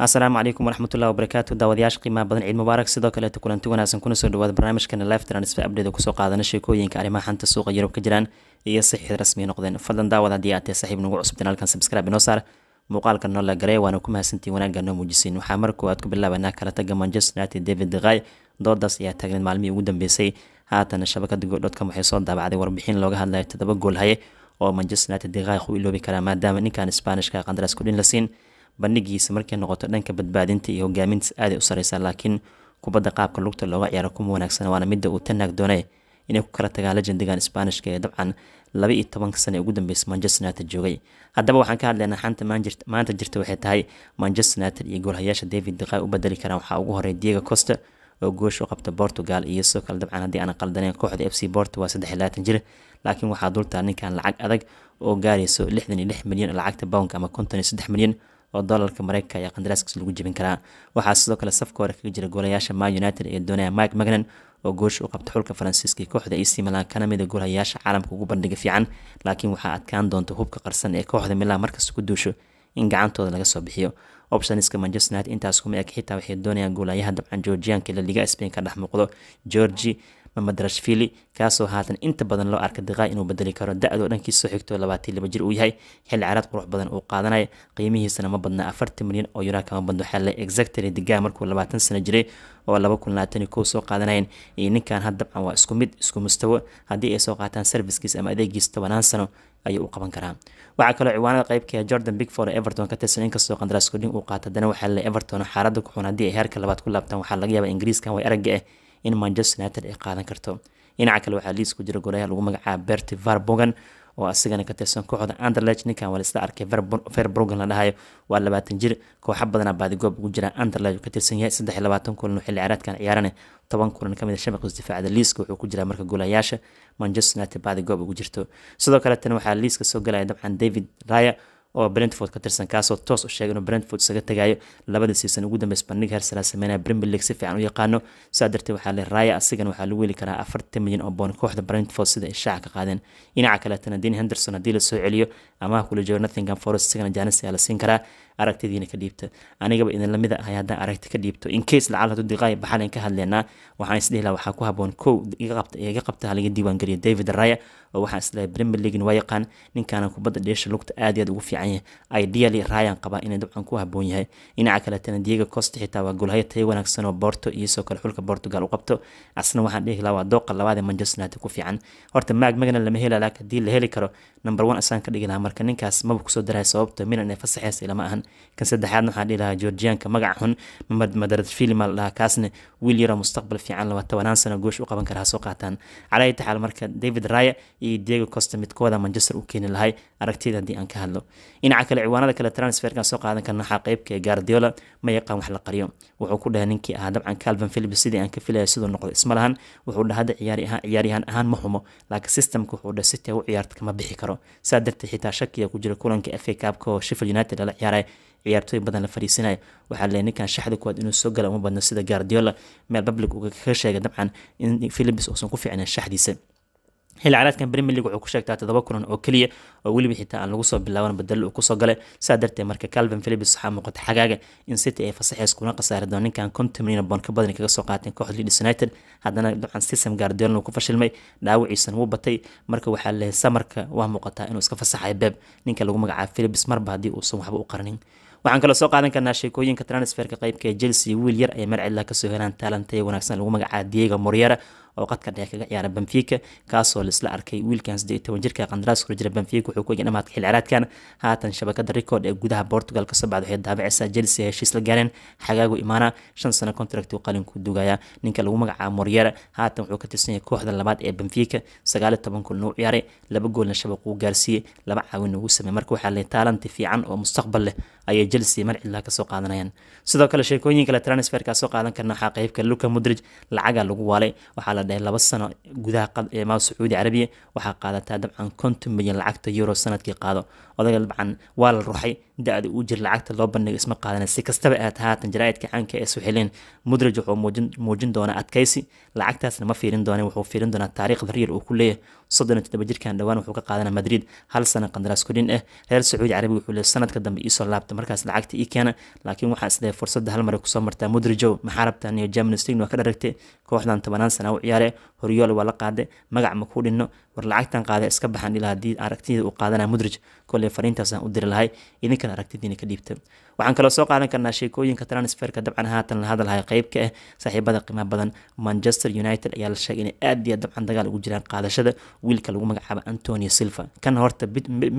asalaamu calaykum waraxmatullahi wabarakaatu daawadayaasha qiimaha badan ciid mubaarak sidoo kaleeto kulanti wanaagsan kuna soo dhawaada barnaamijkana life transfer update kusoo qaadana sheekooyinka arrimaha xanta suuqa yurub ka jiraan iyo sixid rasmi noqdeen fadlan daawad haddii aad tahay saaxiib nagu cusub janaalkan subscribe inoo saar muuqaalka noo garee waana ku mahadsantiin wanaagga noo muujisiin waxaa mar koowaad ku bilaabanaa kala taga manchester united david deqay doodaas ayaa taagneed maalmihii ugu dambeysay haatana shabakada goodhodcom waxay soo daabacday warbixin looga hadlaya toddoba gool haye oo manchester united deqay uu iloobi karaa maadaama ninkan sbaanishka qandaras kudhin la siin bandhigiisa markay noqoto dhanka badbaadinta iyo hogaamintiis aaday u sareysa laakiin kubadda qaabka lugta looga ciyaaro kuma wanaagsan waana midda uu tanaag doonay inay ku kala tagaan legendigan sbaanishka ee dabcan laba iyo tobanka sana ugu dambeysa manchester united joogay haddaba waxaan ka hadlaynaa xanta maanta jirta waxay tahay manchester united iyo goolhayaasha david deqaa u bedeli karaan waxaa ugu horey diego costa oo goosh u qabta portugal iyo sidoo kale dabcan haddii aan qaldaneen kooxda f c porto waa saddex labaatan jir laakiin waxaa dultaa ninkan lacag adag oo gaarayso lixdan iyo lix milyan lacagta bownka ama konton iyo saddex milyan oo dolarka mareykanka ayaa qandaraaskiis lagu jebin karaa waxaa sidoo kale safka hore kaga jira goolayaasha ma united ee doonaya mike magnan oo goosha u qabta xulka faransiiska kooxda ac milan kana mida goolayaasha caalamka ugu bandhiga fiican laakiin waxaa adkaan doonta hubka qarsan ee kooxda milan markasta ku duusho in gacantooda laga soo bixiyo opshaniska manchester united intaas kuma eg xitaa waxay doonayaan goolayaha dabcan georgianka la liga spain ka dhex muuqdo georgi maxamed rashvili kaasoo haatan inta badan loo arka diqaa inuu bedeli karo da-do dhankiisoo xigto labaatan laba jir uu yahay xilli caraad qurux badan uu qaadanaya qiimihiisana ma badna afartan milyan oo yuraa kama badno xelle exactly digaa markuu labaatan sano jiray oo laba kun labaatan iyo kow soo qaadanayeen iyo ninkan had dabcan waa isku mid isku mustawo haddii ay soo qaataan servicekiis ama adeegiis tobanaan sano ayuu u qaban karaa waxaa kaloo ciwaanada qaybka ah jordan bigford ee everton ka tirsan inkastoo qandaraaskudhin uu qaata dana waxaa le everton xaaladda ku xun haddii ay heerka labaad ku laabtaan waxaa laga yaabaa ingiriiskan way aragga ah in manchester united ay qaadan karto dhinaca kale waxaa liis ku jira goolayaha lagu magacaaba berti varbogan oo asigana ka tirsan kooxda anderlech ninkan waa laisla arkay verbroggan la dhahayo waa labaatan jir kooxa badana baadigoob ugu jira anderlech ka tirsan yahay saddex labaatan kulan oo xilli ciyaareedkan ciyaarane toban kulan kamid a ah shabaqis difaacda liiska wuxuu ku jiraa marka goolayaasha manchester united baadigoob ugu jirto sidoo kale tan waxaa liiska soo galaya dabcan david raya oo brentford ka tirsan kaasoo toos u sheegay inuu brentford isaga tagaayo labada siisan ugu dambeysa bandhig sameynaya premier league si fiican u yaqaano saa darteed waxaa le raya asigana waxaa lagu weli karaa afartan milyan oo boon kooxda brentford sida ay shaaca ka qaadeen dhinaca kaleetana dean henderson haddii la celiyo amaha kula joogo nottingham forest isagana jaanis ayaa la siin karaa aragtidiina ka dhiibta anigaba idinla mid ahay haddaan aragti ka dhiibto in case lacal hadduu diqaayo baxalan ka hadleynaa waxaan isdhihi waxaa ku haboon kow iga qabta halaga diiwaangeliya david raya oo waxaan islehay premier leaguena waa yaqaan ninkaana kubadda dheesha lugta aad iyo aad ugu fiican yahay ideally ryan qabaa inay dabcan ku habboon yahay dhinaca kaletana diego costa xitaa waa golhaya taya wanaagsan oo borto iyo sidoo kale xulka portugal u qabto asna waxaan dhihi lahaa waa dooqa labaad ee manchester united ku fiican horta maag magana lama heli laak haddii la heli karo number one asaan ka dhigi lahaa marka ninkaas maba kusoo daraya sababta milan ee fasaxeysay lama ahan kan saddexaadna waxaan dhihi lahaa georgianka magaca xun madarafili maa kaasna wiil yaroo mustaqbal fiican laba tobanaan sano goosh u qaban karaa soo qaataan calayi taxaal marka david raya iyo diego costa midkooda manchester u keeni lahay aragtida haddii aan ka hadlo dhinaca kale ciwaanada kale transferkan soo qaadan karna waxaa qeybka ee ah gardiola ma yaqaan wax la qariyo wuxuu ku dhahay ninkii ahaa dabcan calvin philip sidii aan ka filaya siduu noqdo isma wuxuu dhaha hadda ciyaari ahaan ciyaaryahan ahaan ma xumo laakiin systemka wuxuu dhaha sitaa u ciyaarta kama bixi karo saa darteed xitaa shakiya ku jira kulanka fa cabka oo sheffield united lala ciyaaray ciyaartooy badan la fariisanaya waxaa leeyahay ninkan shaxda kuwaad ah inuu soo gala uma badno sida gardiola meel public uga sheegay dabcan in philips uusan ku fiicnayn shaxdiisa xilli caraadkan brimier league wuxuu ku sheegtaa toddoba kulan oo keliya oo weliba xitaa aan lagu soo bilaaban badalo uu kusoo galay saa darteed marka calvin philips waxaa muuqata xagaaga in city ay fasaxeys kuna khasaari doon ninkan konton milyan boon ka badan kaga soo qaateen kooxda leeds united haddana dhinacan system guardiolna uu ku fashilmay dhaawiciisana wuu batay marka waxaa leeyahay samarka waa muuqataa inuu iska fasaxayo beeb ninka lagu magacaabo philips marba haddii uusan waxba u qaranin waxaan kaloo soo qaadan karnaa sheekooyinka transferka qeybka ee chelsea wiil yar ay marcidla kasoo helaan taalantayo wanaagsan lagu magacaaba diego moriera oo qadka dhexe kaga ciyaara benfica kaasoo laisla arkay wiilkan jirka qandaras kurajira benfica wuxuu ku egay dhamaadka xil haatan shabakada record ee gudaha portugal kasoo baxda waxay daabicaysaa chelsea heshiis la gaareen xagaagu imaana shan sano contract uu qalinku duugaya ninka lagu magacaabo moriyera haatan wuxuu ka tirsan yahay kooxda labaad ee benfica sagaal iyo toban kulna u ciyaaray laba goolna shabaquu gaarsiiyey laba caawinna ugu sameeyey marka waxaa leeyahay taalanti fiican oo mustaqbal leh ayay chelsea marcidlaha kasoo qaadanayaan sidoo kale sheekooyin kale transferkaa soo qaadan karna waxaa qeybka ah luka mudrij lacagaa lagu waalay waxaa la dheer laba sano gudaha maal sacuudi carabiya waxaa qaadataa dabcan konton milyan lacagta euro sanadkii qaado odaga waa la ruxay da-da uu jir lacagta loo bandhigo isma qaadana si kastaba aad haatan jaraa'idka caanka ee suxilin mudraj wuxuu muujin doonaa adkaysi lacagtaasna ma fiirin dooneen wuxuu fiirin doonaa taariikhda riyar uu ku leeyahay soddon iyo toddoba jirkan dhowaan wuxuu ka qaadana madrid hal sano qandaraas korin ah eh. reer sacuudi carabi wuxuu leeyahay sanadka dambe iisoo laabta markaas lacagta ii keena laakiin waxaa isleeyahay fursadda hal kusoo martaa mudrajow maxaa rabtaan iyo jamnes waa ka dharagtay kooxdan tobanaan sana u ciyaare horyool waa la qaade magac ma ku dhinno war lacagtan qaada iska baxan ilaa haddii aragtida uu qaadanaa mudraj koley fariintaasaan u diri lahay idinkana aragtidiina ka dhiibta waxaan kaloo soo qaadan karnaa sheekooyinka transferka dabcan haatan la hadalhaya qeyb ka ah saaxiibada qiimaha badan manchester united ayaa la sheegay inay aad iyo dabcan dagaal ugu jiraan qaadashada wiilka lagu magacaabo antonio silva kan horta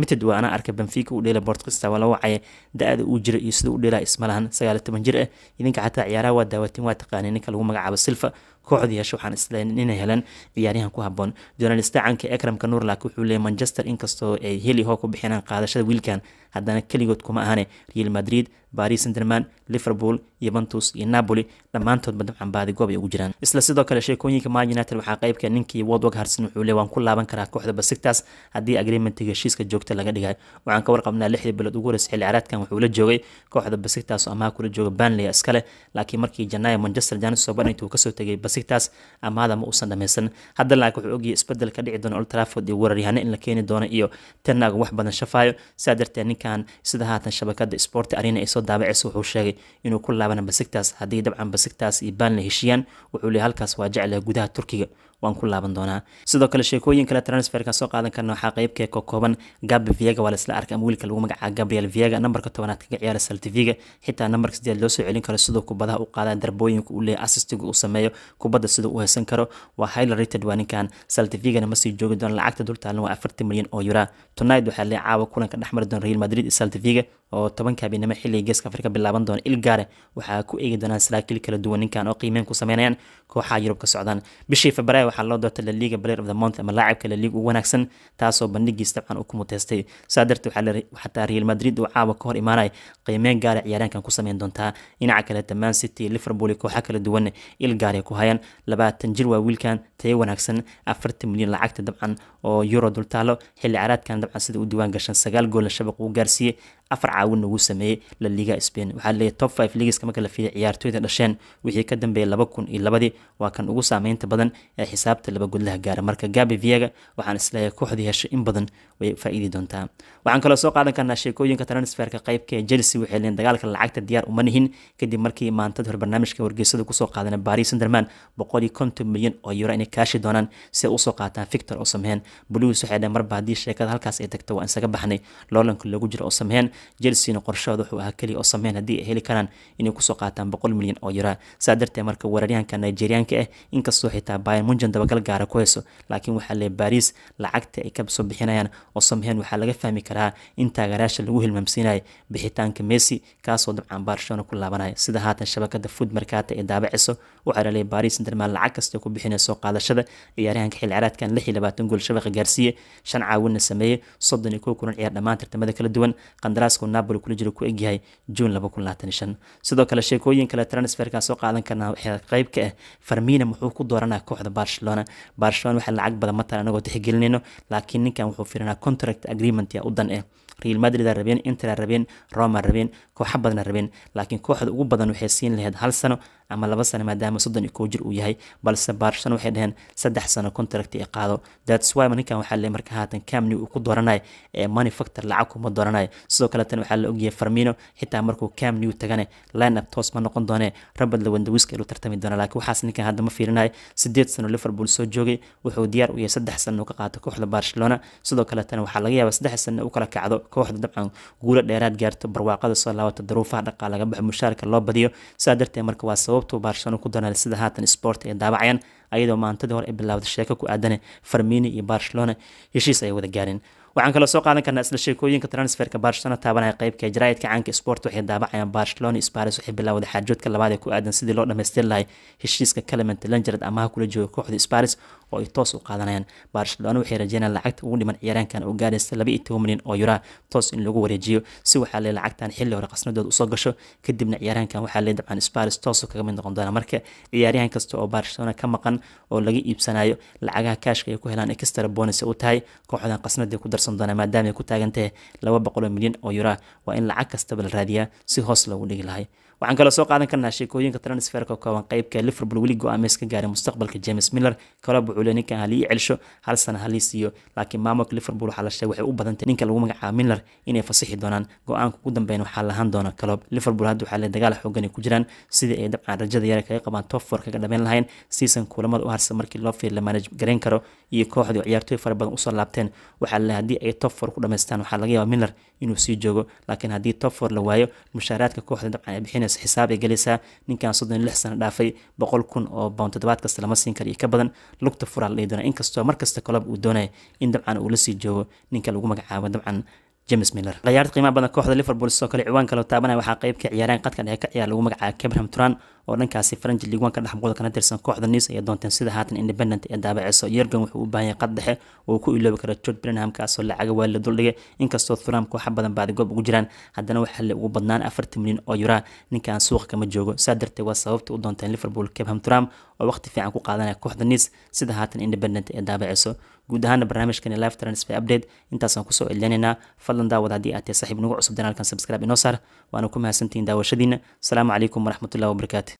mited waa anaa arkay benfica u dheela bortkista waa la wacaya da-da uu jira iyo sida u dheelaa ismalahan sagaal toban jir ah idinka xataa ciyaaraha waa daawatiin waa taqaanay ninka lagu magacaabo silva kooxda waxaan isleen inay heleen ciyaaryahan ku haboon journalista akramka nurlak wuxuu leeyay manchester inkastoo ay heli hoo ku bixinaan qaadashada wiilkan haddana keligood kuma ahane real madrid baris senderman liverpool yuventus iyo napoli dhammaantoodba dabcanbaadi goob ay ugu jiraan isla sidoo kale sheekooyinka man united waxaa qeybka ninkii wodwag harsan wuxuu le waan ku laaban karaa kooxda basigtaas haddii agreementiga heshiiska joogta laga dhigayo waxaan ka warqabnaa lixdii bilood ugu horeysa xilli caraadkan wuxuu la joogay kooxda basigtaas oo amaha kula jooga banley iskale laakiin markii janaayo manchester janis soo uu kasoo tegay basigtaas amaada ma uusan dhamaysan hadda laak wuxuu ogyahay isbedel ka dhici doona old iyo weeraryahano in la keeni doono iyo tenag wax badan shafaayo saa darteed wararkan sida haatan shabakada sporti arena ay soo daabaceysa wuxuu sheegay inuu ku laabana basigtaas haddii dabcan basigtaas iyo baan la heshiiyaan wuxuu leey halkaas waa jeclaha gudaha turkiga waan ku laaban doonaa sidoo kale sheekooyin kale transferka soo qaadan karna waxaa qaybkee ka kooban gabi viega waa laisla arkay ama wiilka lagu magacaaba gabriel viega nambarka tobanaad kaga ciyaara saltiviga xitaa nambarka sideed loosoo celin karo siduu kubadaha u qaadaa darbooyinka uu leeyahy assistiga uu sameeyo kubadda siduu u haysan karo waa highly rated waa ninkan saltivigana ma sii joogi doona lacagta dultaalan waa afartan milyan oo yuraa tonight waxaa lee caawa kulanka dhexmari doona real madrid saltiviga oo tobanka habeenimo xilliga geeska afrika bilaaban doona ilgaare waxaa ku eegi doonaan saraakiil kala duwan ninkan oo qiimeyn ku sameynayaan kooxaha yurub ka socdaan bishii februaayo waxaa loo doortay laliga player of the month ama laacibka laliga ugu wanaagsan taasoo bandhigiis dabcan uu ku mutaystay saa darteed waxaa real madrid uu caawa ka hor imaanaya qiimeyn gaara ah ciyaaraankan ku sameyn doontaa dhinaca kaleeta man city liverpool iyo kooxa kala duwan il gaaray ah ku hayaan labaatan jir waa wiilkan tayo wanaagsan afartan milyan lacagta dabcan oo euro dultaalo xilli caraadkan dabcan sida u diiwaan gashan sagaal goola shabaq uu gaarsiiyey afar caawin nagu sameeyey la liga spain waxaa leeyahy top five ligaska marka la fiiriy ciyaartooyda dhasheen wixii ka dambeeyay laba kun iyo labadii waa kan ugu saameynta badan ee xisaabta laba gudlaha gaara ah. marka gabi viaga waxaan isleeyahay kooxdii heshay in badan way faa doontaa waxaan kaloo soo qaadan karnaa sheekooyinka transferka qaybka ee chelsea waxay leeyihin dagaalka lacagta diyaar uma nihin kadib markii maantad hore barnaamijka wargeysada kusoo qaadana baris sunderman boqol iyo konton milyan oo euro inay kaashi doonaan si ay usoo qaataan victor oo sameheen blues waxay dhehen marba haddii sheekada halkaas ay tagto waa insaga baxnay loolanka loogu jiro oo sameheen chelsena qorshahooda wuxuu ahaa keliya oo sameyn haddii ay heli karaan inay kusoo qaataan boqol milyan oo yura saa darteed marka weeraryahanka nigerianka ah inkastoo xitaa bayan munjan dabagal gaara ku hayso laakiin waxaa lee baris lacagta ay kasoo bixinayaan oo sameheen waxaa laga fahmi karaa in taageeraasha lagu hilmaamsiinaya bixitaanka messi kaasoo dabcan barcelona ku laabanaya sida haatan shabakada food markaata ay daabaciso waxaana leeyahay Paris saint lacag kasta ku bixinayso qaadashada ciyaaryahanka xil ciyaareedkan 26 gool Shabaqa Garcia shan caawina sameeyay 32 kulan ciyaar dhammaan tartamada kala duwan qandaraaska Napoli kula jira ku egyahay June 2025 sidoo kale sheekooyin kale transferka soo qaadan karna qayb ka ah Firmino muxuu ku dooranaa kooxda Barcelona Barcelona waxa lacag badan ma anagoo tixgelinayno laakiin ninkan wuxuu filanaa contract agreement u dan ah real madrid rabeen inter rabeen roma rabeen kooxa badan rabeen laakiin kooxda ugu badan waxay siin lahayd hal sano ama laba sano maadaama soddon iyo kow jir uu yahay balse baarshan waxay dhaheen saddex sano contract ee qaado datswyma ninkan waxaa le marka haatan camni uu ku dooranay ee money lacag kuma dooranay sidoo kaletan waxaa la ogyahay farmino xitaa markuu camniw tagane line toos ma noqon doone robert lawendawiska ilu tartami doona laakiin waxaas ninkan hadda ma fiirinay sideed sano liverpool soo joogay wuxuu diyaar u yahay saddex sano ka qaato kooxda barcelona sidoo kaletan waxaa laga yaabaa saddex sano u kala kacdo kooxda dabcan guulo dheeraad gaarto barwaaqada soo laabata daruufaha dhaqaa laga baxo mushaarka loo badiyo sidaa darteed marka waa sabab goobta baarshano ku danaale sida haatan sport ay daabacayaan ayadoo maantadii hore ay bilaabday sheeko ku aadane farmini iyo barcelona heshiis ay wada gaareen waxaan kaloo soo qaadan karnaa isla sheekooyinka transferka barcelona taabanaya qeybka jaraa'idka caanka sport waxay daabacayaan barcelona isbaris waxay bilaawday xaajoodka labaad ee ku aadan sidii loo dhammaystir lahay heshiiska clement langered amaha kula jooga kooxda sparis oo ay toos u qaadanayaan barcelona waxay rajeynayaan lacagta ugu dhiman ciyaaraankan oo gaadhaysa laba iyo toban milyan oo yuraa toos in lagu wareejiyo si waxaa lee lacagtan xilli hore qasnadood usoo gasho kadibna ciyaaraankan waxaa lee dabcan sparis toosu kaga mid noqon doona marka ciyaaryahan kasta oo barcelona ka maqan oo laga iibsanayo lacagaha kaashka ay ku helaan extra bonus u tahay kooxdan qasnadii ku dar gaarsan doonaa maadaama ay ku taagan tahay laba boqoloo milyan oo yuraa waa in lacag kastaba la raadiyaa si hoos loogu dhigi lahay waxaan kaloo soo qaadan karnaa sheekooyinka transferka kooban qeybka liverpool weli go-aameys gaaray mustaqbalka james miller kaloo bucuule ninkan halii celsho hal sana halii siiyo laakiin maamulka liverpool waxaa la sheegay waxay u badantay ninka lagu magacaabo miller inay fasixi doonaan go-aanka ugu dambeyn waxaa lahaan doona kaloob liverpool hadda waxaa le dagaal xoogan ku jiraan sidii ay dabcan rajada yare kaga qabaan top kaga dhameen lahayn season kulamada u harsan markii loo fiir la manage garayn karo iyo kooxdii ciyaartooy fara badan usoo laabteen waxaa le haddii ay top for ku dhamaystaan waxaa laga yaabaa miller inuu sii joogo laakiin haddii top for la waayo mushaaraadka kooxda dabcan ay bixinaysa xisaab ay gelaysaa ninkan soddon lix sano dhaafay boqol kun oo bound toddobaad lama siin kara iyo ka badan lugta furaa la doonaa inkastoo markasta kolob uu doonaya in dabcan uu la sii joogo ninka lagu magacaabo dabcan james miller ciyaarta qiimaha badan kooxda liverpool sidoo kale ciwaan kale taabanaya waxaa qeyb ka ciyaareen qadka dhexe ka ciyaar lagu magacaabo cabraham turan oo dhankaasi faranji liigwan ka dhex muuqda kana tirsan kooxda niws ayay doonteen sida haatan independent ee daabaceyso yergan wuxuu u baahan yahay qad dhexe oo ku iloobi kara george brenham kaasoo lacaga waa la duldhigay inkastoo thuram kooxa badan baadigoob ugu jiraan haddana waxaa la ugu badnaan afartii milyan oo yuraa ninkan suuqa kama joogo saa darteed waa sababta u doonteen liverpool kebham thuram oo waqti fiican ku qaadanaya kooxda niws sida haatan independent ee daabaceyso guud ahaana barnaamijkani live transfer update intaasaan kusoo celinaynaa fadlan daawad haddii aad tahay saaxiib nagu cusub janaalkan subscribe inoo saar waana ku mahadsantihiin daawashadiina asalaamu calaykum waraxmatullahi wabarakaatu